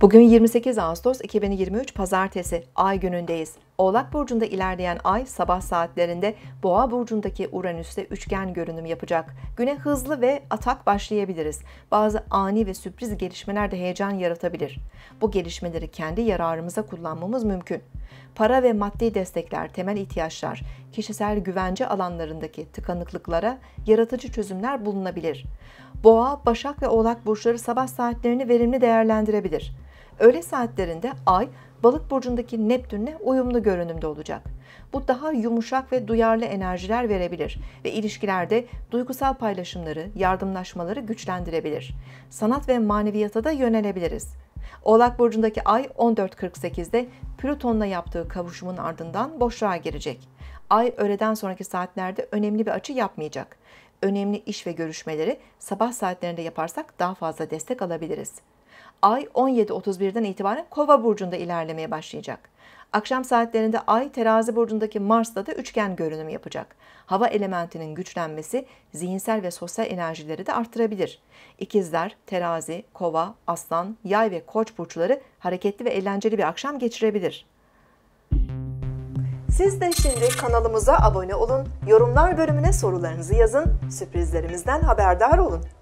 Bugün 28 Ağustos 2023 Pazartesi ay günündeyiz. Oğlak burcunda ilerleyen ay sabah saatlerinde Boğa burcundaki Uranüs'te üçgen görünüm yapacak. Güne hızlı ve atak başlayabiliriz. Bazı ani ve sürpriz gelişmeler de heyecan yaratabilir. Bu gelişmeleri kendi yararımıza kullanmamız mümkün. Para ve maddi destekler, temel ihtiyaçlar, kişisel güvence alanlarındaki tıkanıklıklara yaratıcı çözümler bulunabilir. Boğa, Başak ve Oğlak burçları sabah saatlerini verimli değerlendirebilir Öğle saatlerinde Ay Balık burcundaki Neptünle uyumlu görünümde olacak. Bu daha yumuşak ve duyarlı enerjiler verebilir ve ilişkilerde duygusal paylaşımları, yardımlaşmaları güçlendirebilir. Sanat ve maneviyata da yönelebiliriz. Oğlak burcundaki Ay 14.48'de Plüton'la yaptığı kavuşumun ardından boşluğa girecek. Ay öğleden sonraki saatlerde önemli bir açı yapmayacak. Önemli iş ve görüşmeleri sabah saatlerinde yaparsak daha fazla destek alabiliriz. Ay 17.31'den itibaren Kova burcunda ilerlemeye başlayacak. Akşam saatlerinde Ay terazi burcundaki Mars'la da üçgen görünüm yapacak. Hava elementinin güçlenmesi zihinsel ve sosyal enerjileri de arttırabilir. İkizler, terazi, kova, aslan, yay ve koç burçları hareketli ve eğlenceli bir akşam geçirebilir. Siz de şimdi kanalımıza abone olun, yorumlar bölümüne sorularınızı yazın, sürprizlerimizden haberdar olun.